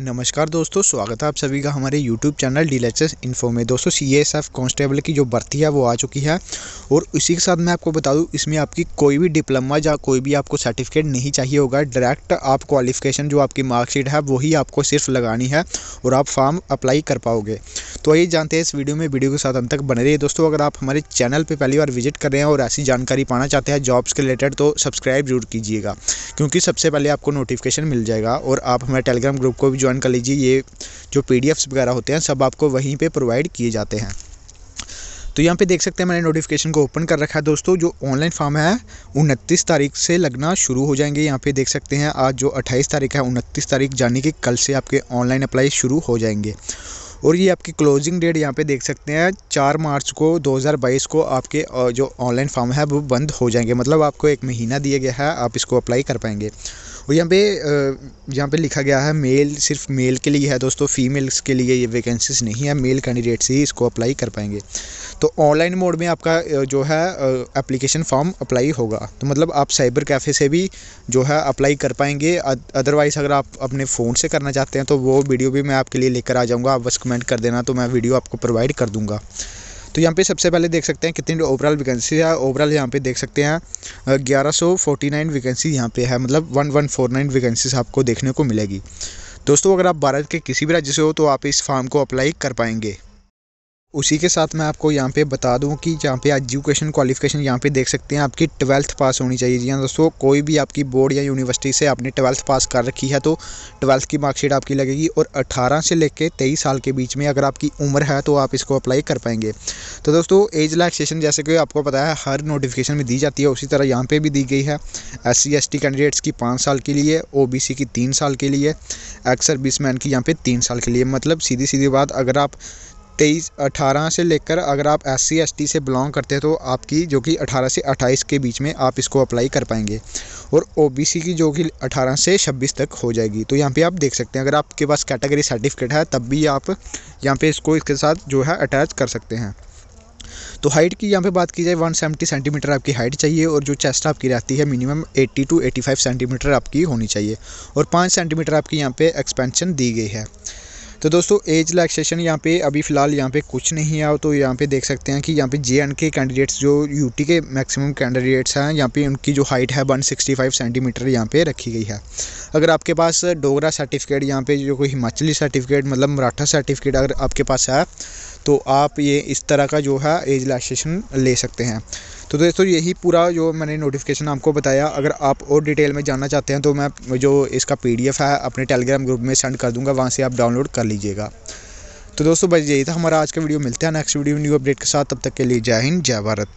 नमस्कार दोस्तों स्वागत है आप सभी का हमारे YouTube चैनल डीलेक्सेस इन्फो में दोस्तों सी एस एफ कॉन्स्टेबल की जो भर्ती है वो आ चुकी है और इसी के साथ मैं आपको बता दूं इसमें आपकी कोई भी डिप्लोमा या कोई भी आपको सर्टिफिकेट नहीं चाहिए होगा डायरेक्ट आप क्वालिफिकेशन जो आपकी मार्कशीट है वही आपको सिर्फ लगानी है और आप फॉर्म अप्लाई कर पाओगे तो ये जानते हैं इस वीडियो में वीडियो के साथ अंत तक बने रहिए दोस्तों अगर आप हमारे चैनल पर पहली बार विजिट कर रहे हैं और ऐसी जानकारी पाना चाहते हैं जॉब्स के रिलेटेड तो सब्सक्राइब जरूर कीजिएगा क्योंकि सबसे पहले आपको नोटिफिकेशन मिल जाएगा और आप हमारे टेलीग्राम ग्रुप को भी ज्वाइन ज्वाइन कर लीजिए ये जो पी वगैरह होते हैं सब आपको वहीं पर प्रोवाइड किए जाते हैं तो यहाँ पे देख सकते हैं मैंने नोटिफिकेशन को ओपन कर रखा है दोस्तों जो ऑनलाइन फॉर्म है उनतीस तारीख से लगना शुरू हो जाएंगे यहाँ पे देख सकते हैं आज जो 28 तारीख है उनतीस तारीख जाने के कल से आपके ऑनलाइन अप्लाई शुरू हो जाएंगे और ये आपकी क्लोजिंग डेट यहाँ पे देख सकते हैं चार मार्च को 2022 को आपके जो ऑनलाइन फॉर्म है वो बंद हो जाएंगे मतलब आपको एक महीना दिया गया है आप इसको अप्लाई कर पाएंगे और यहाँ पे यहाँ पे लिखा गया है मेल सिर्फ मेल के लिए है दोस्तों फीमेल्स के लिए ये वैकेंसीज नहीं है मेल कैंडिडेट्स ही इसको अप्लाई कर पाएंगे तो ऑनलाइन मोड में आपका जो है एप्लीकेशन फॉर्म अप्लाई होगा तो मतलब आप साइबर कैफ़े से भी जो है अप्लाई कर पाएंगे अदरवाइज़ अगर आप अपने फ़ोन से करना चाहते हैं तो वो वीडियो भी मैं आपके लिए लेकर आ जाऊँगा आप बस कमेंट कर देना तो मैं वीडियो आपको प्रोवाइड कर दूँगा तो यहाँ पे सबसे पहले देख सकते हैं कितनी ओवरऑल वैकेंसी है ओवरऑल यहाँ पे देख सकते हैं ग्यारह सौ फोर्टी नाइन वैकेंसी यहाँ पे है मतलब one one four nine vacancies आपको देखने को मिलेगी दोस्तों अगर आप भारत के किसी भी राज्य से हो तो आप इस फॉर्म को अप्लाई कर पाएंगे उसी के साथ मैं आपको यहाँ पे बता दूँ कि यहाँ पे एजुकेशन क्वालिफिकेशन यहाँ पे देख सकते हैं आपकी ट्वेल्थ पास होनी चाहिए जी हाँ दोस्तों कोई भी आपकी बोर्ड या यूनिवर्सिटी से आपने ट्वेल्थ पास कर रखी है तो ट्वेल्थ की मार्कशीट आपकी लगेगी और 18 से लेकर तेईस साल के बीच में अगर आपकी उम्र है तो आप इसको अप्लाई कर पाएंगे तो दोस्तों एज रिलैक्सेशन जैसे कि आपको पता है हर नोटिफिकेशन में दी जाती है उसी तरह यहाँ पर भी दी गई है एस सी कैंडिडेट्स की पाँच साल के लिए ओ की तीन साल के लिए एक्स सर्विस की यहाँ पर तीन साल के लिए मतलब सीधी सीधी बात अगर आप तेईस अठारह से लेकर अगर आप एस सी एस टी से बिलोंग करते हैं तो आपकी जो कि अठारह से अट्ठाईस के बीच में आप इसको अप्लाई कर पाएंगे और ओ बी सी की जो कि अठारह से छब्बीस तक हो जाएगी तो यहाँ पे आप देख सकते हैं अगर आपके पास कैटेगरी सर्टिफिकेट है तब भी आप यहाँ पे इसको इसके साथ जो है अटैच कर सकते हैं तो हाइट की यहाँ पे बात की जाए 170 सेंटीमीटर आपकी हाइट चाहिए और जो चेस्ट आपकी रहती है मिनिमम 80 टू 85 सेंटीमीटर आपकी होनी चाहिए और 5 सेंटीमीटर आपकी यहाँ पे एक्सपेंशन दी गई है तो दोस्तों एज रिलैक्सेशन यहाँ पे अभी फ़िलहाल यहाँ पे कुछ नहीं है तो यहाँ पे देख सकते हैं कि यहाँ पे जे एंड के कैंडिडेट्स जो यूटी के मैक्सिमम कैंडिडेट्स हैं यहाँ पे उनकी जो हाइट है 165 सेंटीमीटर यहाँ पे रखी गई है अगर आपके पास डोगरा सर्टिफिकेट यहाँ पे जो कोई हिमाचली सर्टिफिकेट मतलब मराठा सर्टिफिकेट अगर आपके पास है तो आप ये इस तरह का जो है एज रिलैक्सेशन ले सकते हैं तो दोस्तों यही पूरा जो मैंने नोटिफिकेशन आपको बताया अगर आप और डिटेल में जानना चाहते हैं तो मैं जो इसका पी है अपने टेलीग्राम ग्रुप में सेंड कर दूँगा वहाँ से आप डाउनलोड कर लीजिएगा तो दोस्तों बस यही था हमारा आज का वीडियो मिलते हैं नेक्स्ट वीडियो न्यू अपडेट के साथ तब तक के लिए जय हिंद जय भारत